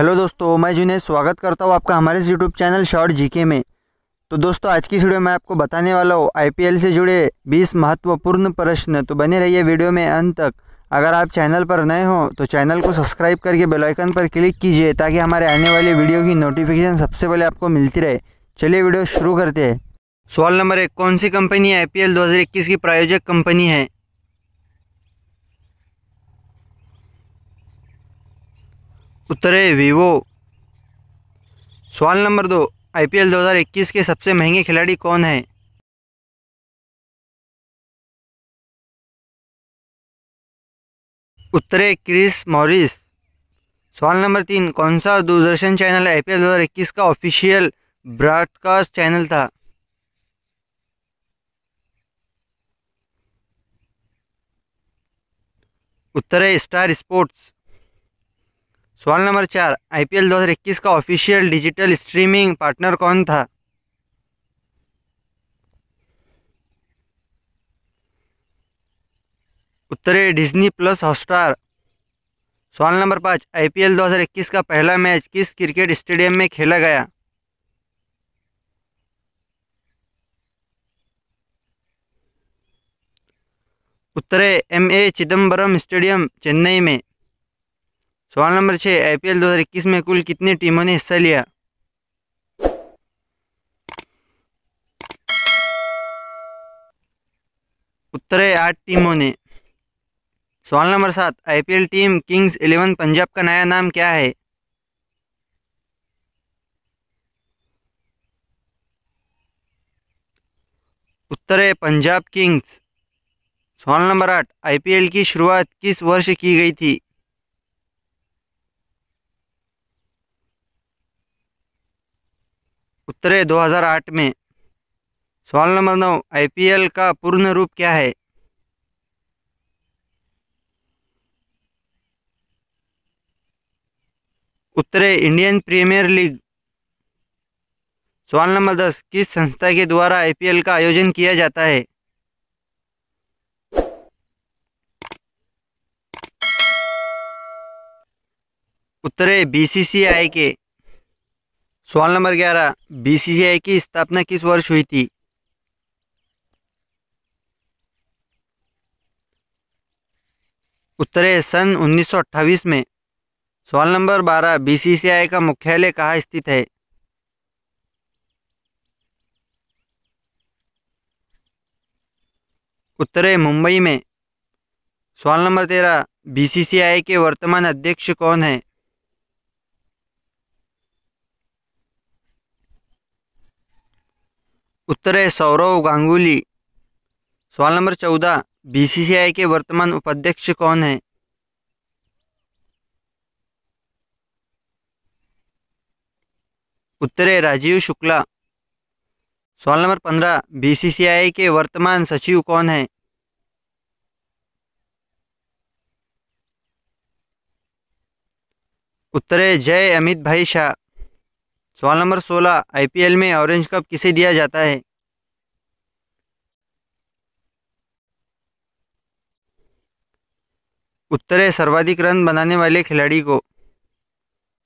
hello दोस्तों मैं जुनेद स्वागत करता हूँ आपका हमारे यूट्यूब चैनल शॉर्ट जीके में तो दोस्तों आज की इस वीडियो में आपको बताने वाला हूँ आईपीएल से जुड़े 20 महत्वपूर्ण प्रश्न तो बने रहिए वीडियो में अंत तक अगर आप चैनल पर नए हो तो चैनल को सब्सक्राइब करके बेल आइकन पर क्लिक कीजिए ताकि हमारे आने वाले वीडियो की नोटिफिकेशन सबसे पहले आपको मिलती रहे चलिए वीडियो शुरू करते हैं सवाल नंबर एक कौन सी कंपनी आई पी की प्रायोजक कंपनी है उतरे वीवो सवाल नंबर दो आईपीएल 2021 के सबसे महंगे खिलाड़ी कौन हैं उत्तरे क्रिस मॉरिस सवाल नंबर तीन कौन सा दूरदर्शन चैनल आईपीएल 2021 का ऑफिशियल ब्रॉडकास्ट चैनल था उत्तरे स्टार स्पोर्ट्स सवाल नंबर चार आईपीएल 2021 का ऑफिशियल डिजिटल स्ट्रीमिंग पार्टनर कौन था उत्तरे डिज्नी प्लस हॉटस्टार सवाल नंबर पाँच आईपीएल 2021 का पहला मैच किस क्रिकेट स्टेडियम में खेला गया उत्तरे M A Chidambaram stadium Chennai में सवाल नंबर छः आईपीएल 2021 में कुल कितनी टीमों ने हिस्सा लिया उत्तर है आठ टीमों ने सवाल नंबर सात IPL team Kings eleven Punjab का नया नाम क्या है उत्तर है पंजाब किंग्स सवाल नंबर आठ आईपीएल की शुरुआत किस वर्ष की गई थी उत्तरे 2008 में सवाल नंबर नौ आईपीएल का पूर्ण रूप क्या है उत्तरे इंडियन प्रीमियर लीग सवाल नंबर दस किस संस्था के द्वारा आईपीएल का आयोजन किया जाता है उत्तरे बीसीसीआई के सवाल नंबर ग्यारह बीसीसीआई की स्थापना किस वर्ष हुई थी उत्तर है सन उन्नीस में सवाल नंबर बारह बीसीसीआई का मुख्यालय कहाँ स्थित है उत्तर है मुंबई में सवाल नंबर तेरह बीसीसीआई के वर्तमान अध्यक्ष कौन है उत्तर है सौरव गांगुली सवाल नंबर चौदह बीसीसीआई के वर्तमान उपाध्यक्ष कौन है उत्तर है राजीव शुक्ला सवाल नंबर पंद्रह बीसीसीआई के वर्तमान सचिव कौन है उत्तर है जय अमित भाई शाह सवाल नंबर सोलह आईपीएल में ऑरेंज कप किसे दिया जाता है उत्तर है सर्वाधिक रन बनाने वाले खिलाड़ी को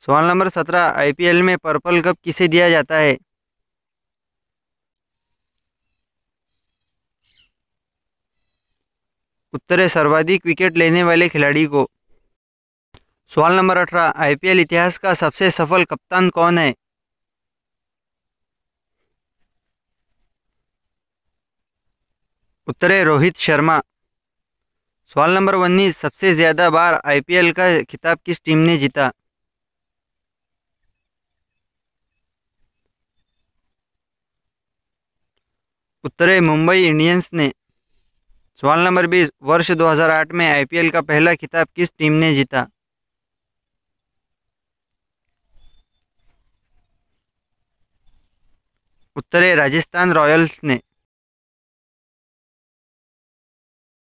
सवाल नंबर सत्रह आईपीएल में पर्पल कप किसे दिया जाता है उत्तर है सर्वाधिक विकेट लेने वाले खिलाड़ी को सवाल नंबर अठारह आईपीएल इतिहास का सबसे सफल कप्तान कौन है है रोहित शर्मा सवाल नंबर उन्नीस सबसे ज़्यादा बार आईपीएल का खिताब किस टीम ने जीता है मुंबई इंडियंस ने सवाल नंबर बीस वर्ष 2008 में आईपीएल का पहला खिताब किस टीम ने जीता उत्तरे राजस्थान रॉयल्स ने